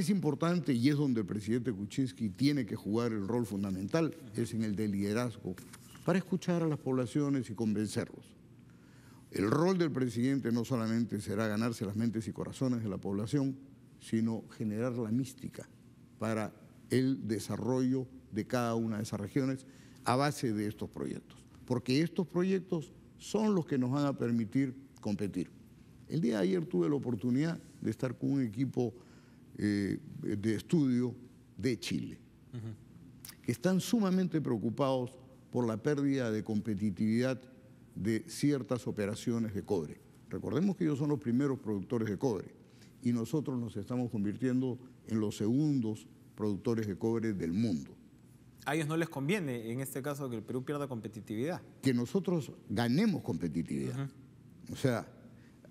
es importante y es donde el presidente Kuczynski tiene que jugar el rol fundamental, es en el de liderazgo, para escuchar a las poblaciones y convencerlos. El rol del presidente no solamente será ganarse las mentes y corazones de la población, sino generar la mística para el desarrollo de cada una de esas regiones a base de estos proyectos. Porque estos proyectos son los que nos van a permitir competir. El día de ayer tuve la oportunidad de estar con un equipo eh, de estudio de Chile, que están sumamente preocupados por la pérdida de competitividad de ciertas operaciones de cobre. Recordemos que ellos son los primeros productores de cobre y nosotros nos estamos convirtiendo en los segundos productores de cobre del mundo. A ellos no les conviene, en este caso, que el Perú pierda competitividad. Que nosotros ganemos competitividad. O sea,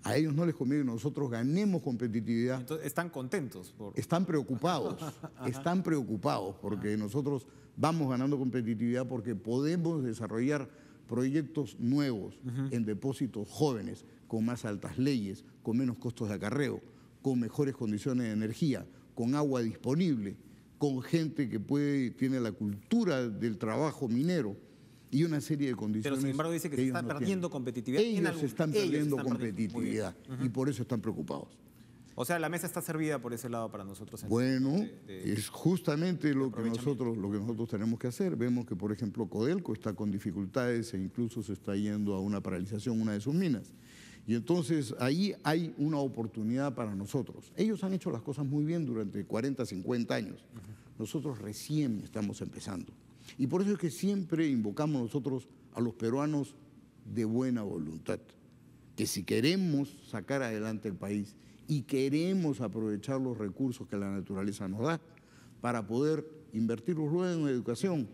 a ellos no les conviene que nosotros ganemos competitividad. ¿están contentos? Están preocupados, están preocupados porque nosotros vamos ganando competitividad porque podemos desarrollar proyectos nuevos en depósitos jóvenes, con más altas leyes, con menos costos de acarreo, con mejores condiciones de energía, con agua disponible, con gente que puede, tiene la cultura del trabajo minero y una serie de condiciones. Pero sin embargo dice que, se está perdiendo competitividad. Ellos, se están perdiendo competitividad y por eso están preocupados. O sea, la mesa está servida por ese lado para nosotros. Bueno, es justamente lo que, nosotros, lo que nosotros tenemos que hacer. Vemos que, por ejemplo, Codelco está con dificultades e incluso se está yendo a una paralización una de sus minas. Y entonces ahí hay una oportunidad para nosotros. Ellos han hecho las cosas muy bien durante 40, 50 años. Nosotros recién estamos empezando. Y por eso es que siempre invocamos nosotros a los peruanos de buena voluntad, que si queremos sacar adelante el país y queremos aprovechar los recursos que la naturaleza nos da para poder invertirlos luego en educación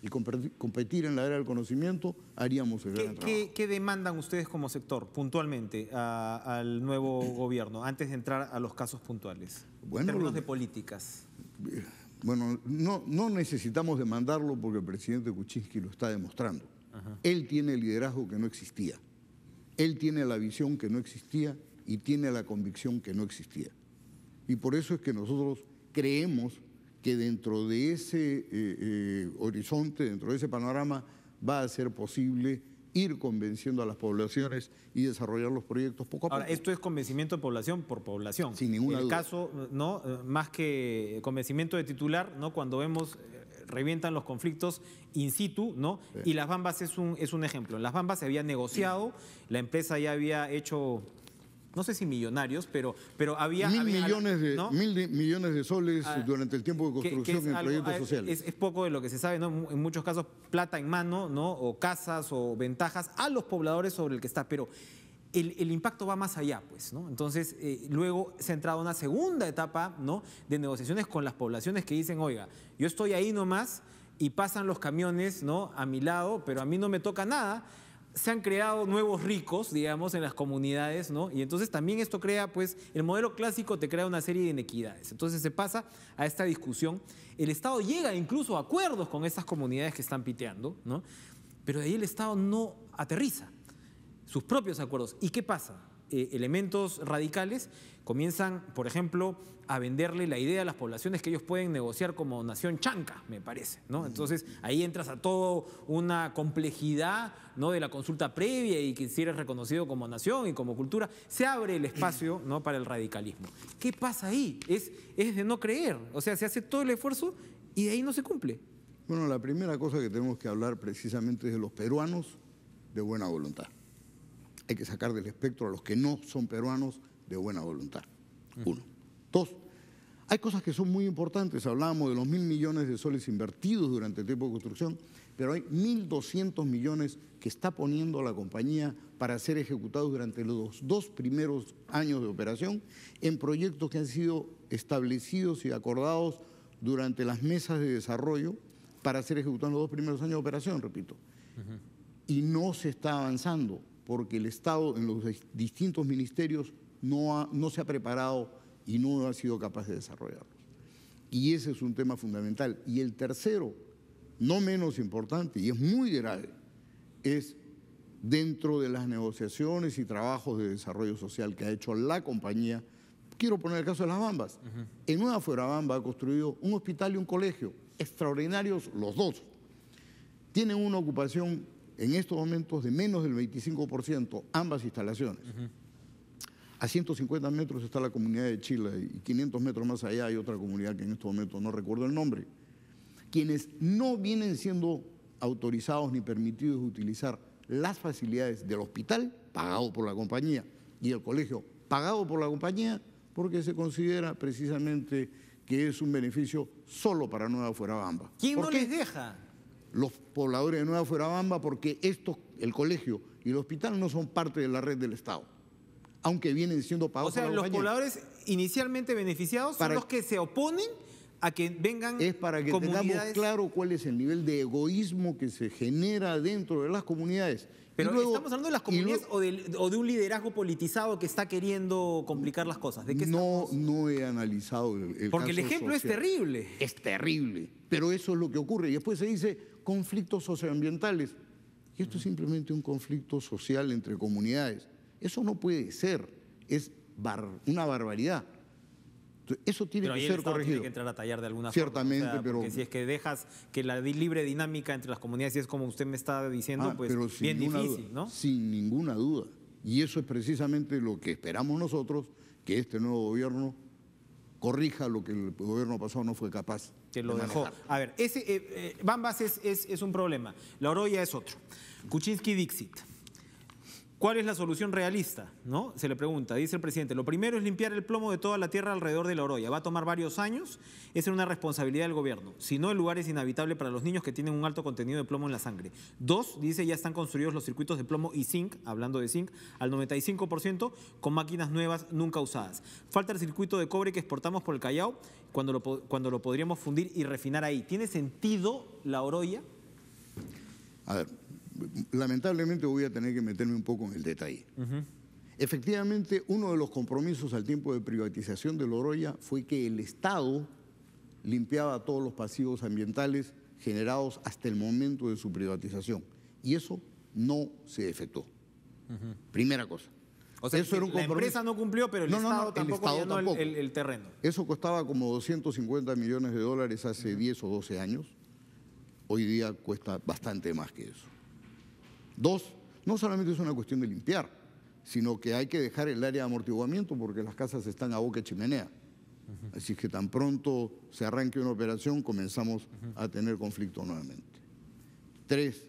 y competir en la era del conocimiento, haríamos el gran trabajo. ¿qué, demandan ustedes como sector puntualmente al nuevo gobierno antes de entrar a los casos puntuales? Bueno, en términos de políticas. Eh, bueno, no, no necesitamos demandarlo porque el presidente Kuczynski lo está demostrando. Él tiene el liderazgo que no existía. Él tiene la visión que no existía y tiene la convicción que no existía. Y por eso es que nosotros creemos que dentro de ese eh, eh, horizonte, dentro de ese panorama, va a ser posible ir convenciendo a las poblaciones y desarrollar los proyectos poco a poco. esto es convencimiento de población por población. Sin ninguna El caso, ¿no? Más que convencimiento de titular, ¿no? Cuando vemos eh, revientan los conflictos in situ, ¿no? Y Las Bambas es un, es un ejemplo. En Las Bambas se había negociado, la empresa ya había hecho no sé si millonarios, pero, pero había... Mil, millones, de, millones de soles ah, durante el tiempo de construcción del es Es, poco de lo que se sabe, En muchos casos, plata en mano, ¿no? O casas o ventajas a los pobladores sobre el que está, pero... El, impacto va más allá, pues, ¿no? Entonces, eh, luego se ha entrado una segunda etapa, ¿no? De negociaciones con las poblaciones que dicen, oiga, yo estoy ahí nomás y pasan los camiones, ¿no? A mi lado, pero a mí no me toca nada se han creado nuevos ricos, digamos, en las comunidades, ¿no? Y entonces también esto crea, pues, el modelo clásico te crea una serie de inequidades. Entonces se pasa a esta discusión. El Estado llega incluso a acuerdos con estas comunidades que están piteando, ¿no? Pero de ahí el Estado no aterriza sus propios acuerdos. ¿Y qué pasa? Eh, elementos radicales comienzan, por ejemplo, a venderle la idea a las poblaciones que ellos pueden negociar como nación chanca, me parece. ¿no? Entonces ahí entras a toda una complejidad ¿no? de la consulta previa y que si eres reconocido como nación y como cultura, se abre el espacio ¿no? para el radicalismo. ¿Qué pasa ahí? Es, es de no creer. O sea, se hace todo el esfuerzo y de ahí no se cumple. Bueno, la primera cosa que tenemos que hablar precisamente es de los peruanos de buena voluntad hay que sacar del espectro a los que no son peruanos de buena voluntad. Uno. Dos, hay cosas que son muy importantes. Hablábamos de los mil millones de soles invertidos durante el tiempo de construcción, pero hay 1.200 millones que está poniendo la compañía para ser ejecutados durante los dos primeros años de operación en proyectos que han sido establecidos y acordados durante las mesas de desarrollo para ser ejecutados en los dos primeros años de operación, repito. Y no se está avanzando porque el Estado en los distintos ministerios no, no se ha preparado y no ha sido capaz de desarrollarlos. Y ese es un tema fundamental. Y el tercero, no menos importante, y es muy grave, es dentro de las negociaciones y trabajos de desarrollo social que ha hecho la compañía. Quiero poner el caso de las Bambas. En una bamba ha construido un hospital y un colegio, extraordinarios los dos. Tienen una ocupación en estos momentos de menos del 25% ambas instalaciones. A 150 metros está la comunidad de Chile y 500 metros más allá hay otra comunidad que en estos momentos no recuerdo el nombre, quienes no vienen siendo autorizados ni permitidos utilizar las facilidades del hospital pagado por la compañía y el colegio pagado por la compañía porque se considera precisamente que es un beneficio solo para Nueva Bamba. ¿Quién no les deja? los pobladores de Nueva Fuerabamba porque el colegio y el hospital no son parte de la red del Estado, aunque vienen siendo pagados. O sea, los pobladores inicialmente beneficiados son los que se oponen a vengan Es para que tengamos claro cuál es el nivel de egoísmo que se genera dentro de las comunidades. Pero luego, estamos hablando de las comunidades o, de, un liderazgo politizado que está queriendo complicar las cosas. ¿De no, no he analizado el, Porque el ejemplo es terrible. Es terrible. Pero eso es lo que ocurre. Y después se dice conflictos socioambientales. Y esto es simplemente un conflicto social entre comunidades. Eso no puede ser. Es una barbaridad. Eso tiene que ser el que entrar a tallar de alguna forma. pero. si es que dejas que la libre dinámica entre las comunidades, y es como usted me está diciendo, ah, pues bien difícil, ¿no? Sin ninguna duda. Y eso es precisamente lo que esperamos nosotros, que este nuevo gobierno corrija lo que el gobierno pasado no fue capaz. Que lo de dejó. A ver, ese, eh, eh, Bambas es, un problema, la Orolla es otro. Kuczynski-Dixit. ¿Cuál es la solución realista? ¿No? Se le pregunta, dice el presidente, lo primero es limpiar el plomo de toda la tierra alrededor de la Oroya. Va a tomar varios años, esa es una responsabilidad del gobierno. Si no, el lugar es inhabitable para los niños que tienen un alto contenido de plomo en la sangre. Dos, dice, ya están construidos los circuitos de plomo y zinc, hablando de zinc, al 95% con máquinas nuevas nunca usadas. Falta el circuito de cobre que exportamos por el Callao cuando lo, cuando lo podríamos fundir y refinar ahí. ¿Tiene sentido la Oroya? A ver, lamentablemente voy a tener que meterme un poco en el detalle. Efectivamente, uno de los compromisos al tiempo de privatización de Loroya fue que el Estado limpiaba todos los pasivos ambientales generados hasta el momento de su privatización. Y eso no se efectuó. Primera cosa. O sea, eso era un la empresa no cumplió, pero el Estado tampoco, el, El, terreno. Eso costaba como 250 millones de dólares hace 10 o 12 años. Hoy día cuesta bastante más que eso. Dos, no solamente es una cuestión de limpiar, sino que hay que dejar el área de amortiguamiento porque las casas están a boca chimenea. Así que tan pronto se arranque una operación comenzamos a tener conflicto nuevamente. Tres,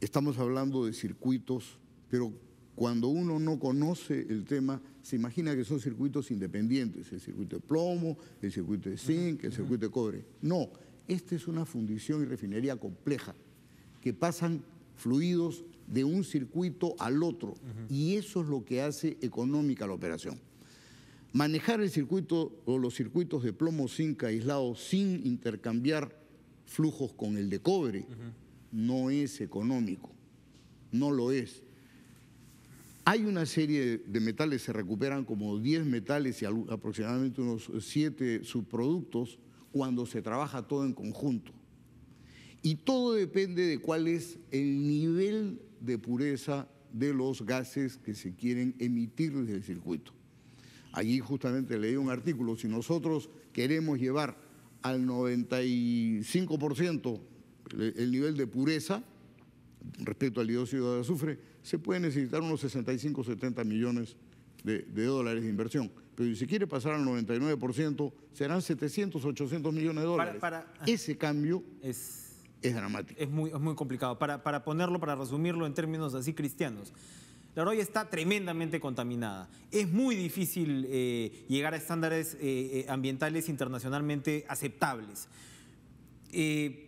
estamos hablando de circuitos, pero cuando uno no conoce el tema, se imagina que son circuitos independientes, el circuito de plomo, el circuito de zinc, el circuito de cobre. No, esta es una fundición y refinería compleja que pasan fluidos de un circuito al otro. Y eso es lo que hace económica la operación. Manejar el circuito o los circuitos de plomo zinc aislados sin intercambiar flujos con el de cobre no es económico, no lo es. Hay una serie de metales, se recuperan como 10 metales y aproximadamente unos 7 subproductos cuando se trabaja todo en conjunto. Y todo depende de cuál es el nivel de pureza de los gases que se quieren emitir desde el circuito. Allí justamente leí un artículo, si nosotros queremos llevar al 95% el nivel de pureza respecto al dióxido de azufre, se puede necesitar unos 65, 70 millones de, dólares de inversión. Pero si se quiere pasar al 99%, serán 700, 800 millones de dólares. para... Ah. Ese cambio es es dramático. Es muy, muy complicado. Para, para ponerlo, para resumirlo en términos así cristianos. La Roya está tremendamente contaminada. Es muy difícil eh, llegar a estándares eh, eh, ambientales internacionalmente aceptables. y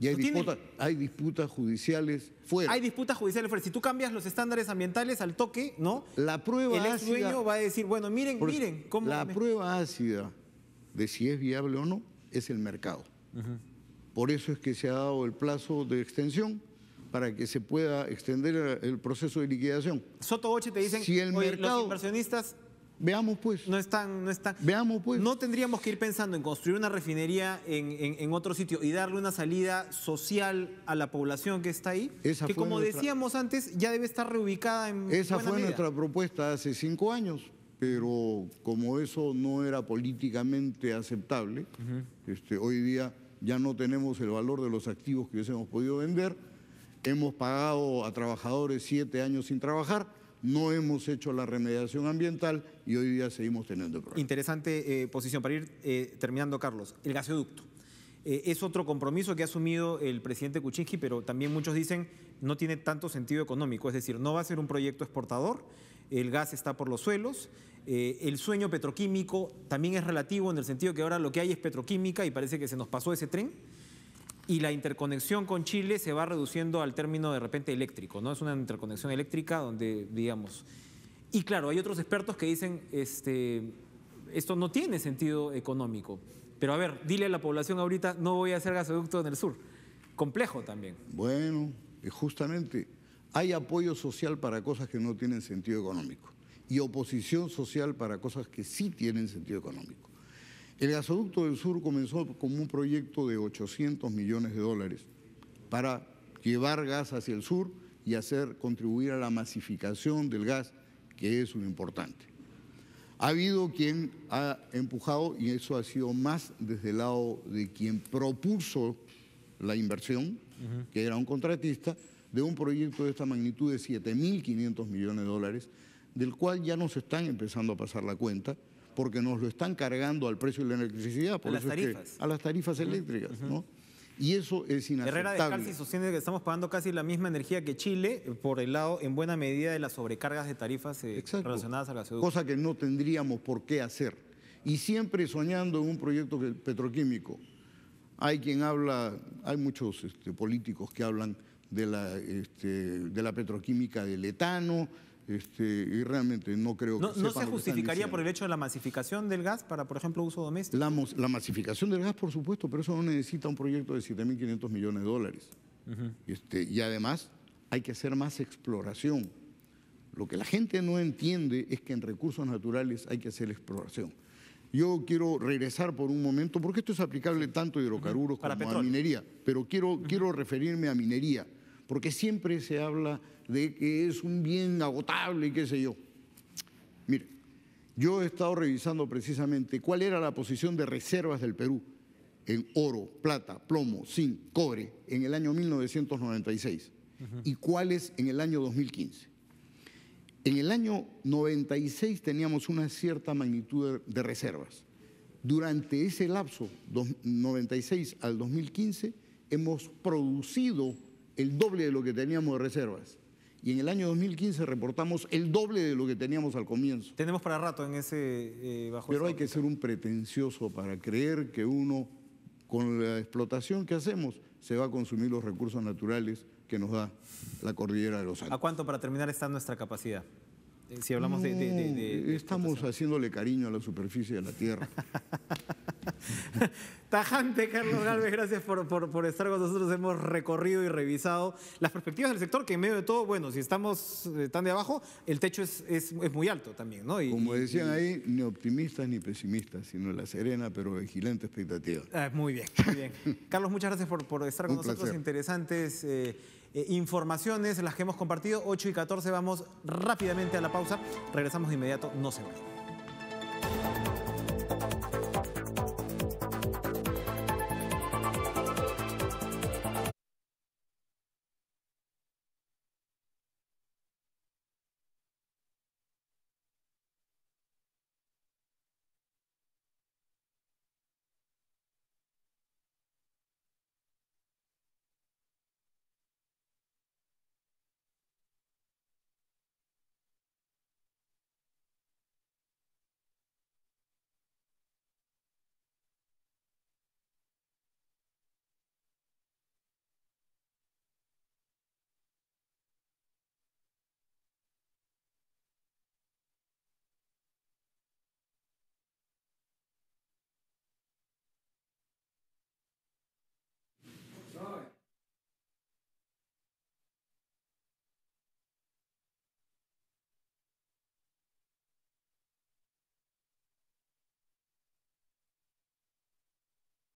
hay, hay, disputas judiciales fuera. Hay disputas judiciales fuera. Si tú cambias los estándares ambientales al toque, ¿no? La prueba El dueño va a decir, bueno, miren, miren. Cómo la prueba ácida de si es viable o no es el mercado. Por eso es que se ha dado el plazo de extensión para que se pueda extender el proceso de liquidación. Soto Boche te dicen, si el mercado, los inversionistas Veamos pues. No están, no están. Veamos pues. No tendríamos que ir pensando en construir una refinería en, otro sitio y darle una salida social a la población que está ahí. que como decíamos antes, ya debe estar reubicada en. Esa fue nuestra propuesta hace cinco años, pero como eso no era políticamente aceptable, este, hoy día ya no tenemos el valor de los activos que hubiésemos podido vender, hemos pagado a trabajadores siete años sin trabajar, no hemos hecho la remediación ambiental y hoy día seguimos teniendo problemas. Interesante eh, posición para ir eh, terminando, Carlos. El gasoducto. Eh, es otro compromiso que ha asumido el presidente Kuczynski, pero también muchos dicen no tiene tanto sentido económico, es decir, no va a ser un proyecto exportador, el gas está por los suelos, eh, el sueño petroquímico también es relativo en el sentido que ahora lo que hay es petroquímica y parece que se nos pasó ese tren. Y la interconexión con Chile se va reduciendo al término de repente eléctrico, ¿no? Es una interconexión eléctrica donde, digamos. Y claro, hay otros expertos que dicen, este, esto no tiene sentido económico. Pero a ver, dile a la población ahorita, no voy a hacer gasoducto en el sur. Complejo también. Bueno, eh, justamente hay apoyo social para cosas que no tienen sentido económico y oposición social para cosas que sí tienen sentido económico. El gasoducto del sur comenzó como un proyecto de 800 millones de dólares para llevar gas hacia el sur y hacer contribuir a la masificación del gas, que es un importante. Ha habido quien ha empujado, y eso ha sido más desde el lado de quien propuso la inversión, que era un contratista, de un proyecto de esta magnitud de 7.500 millones de dólares, del cual ya nos están empezando a pasar la cuenta porque nos lo están cargando al precio de la electricidad. Por a, las tarifas. a las tarifas eléctricas, ¿no? Y eso es inaceptable. Herrera Descalzi sostiene que estamos pagando casi la misma energía que Chile eh, por el lado, en buena medida, de las sobrecargas de tarifas eh, relacionadas a la ciudad. Cosa que no tendríamos por qué hacer. Y siempre soñando en un proyecto petroquímico. Hay quien habla, hay muchos este, políticos que hablan de la, este, de la petroquímica del etano, este, y realmente no creo no, que... ¿No se justificaría por el hecho de la masificación del gas para, por ejemplo, uso doméstico? La, masificación del gas, por supuesto, pero eso no necesita un proyecto de 7.500 millones de dólares. este, y además hay que hacer más exploración. Lo que la gente no entiende es que en recursos naturales hay que hacer exploración. Yo quiero regresar por un momento, porque esto es aplicable tanto a hidrocarburos como a minería, pero quiero, quiero referirme a minería porque siempre se habla de que es un bien agotable y qué sé yo. Mire, yo he estado revisando precisamente cuál era la posición de reservas del Perú en oro, plata, plomo, zinc, cobre en el año 1996 Y cuál y cuáles en el año 2015. En el año 96 teníamos una cierta magnitud de reservas. Durante ese lapso, 96 al 2015, hemos producido el doble de lo que teníamos de reservas. Y en el año 2015 reportamos el doble de lo que teníamos al comienzo. Tenemos para rato en ese eh, bajo. Pero hay que ser un pretencioso para creer que uno, con la explotación que hacemos, se va a consumir los recursos naturales que nos da la cordillera de los Andes. ¿A cuánto para terminar está nuestra capacidad? Eh, si hablamos de, Estamos haciéndole cariño a la superficie de la Tierra. Tajante, Carlos Galvez, gracias por, estar con nosotros. Hemos recorrido y revisado las perspectivas del sector, que en medio de todo, bueno, si estamos eh, tan de abajo, el techo es, es, muy alto también, Como decían ahí, ni optimistas ni pesimistas, sino la serena pero vigilante expectativa. Ah, muy bien, muy bien. Carlos, muchas gracias por, estar con nosotros. Interesantes. Eh, eh, informaciones, las que hemos compartido, 8 y 14, vamos rápidamente a la pausa, regresamos de inmediato, no se vayan.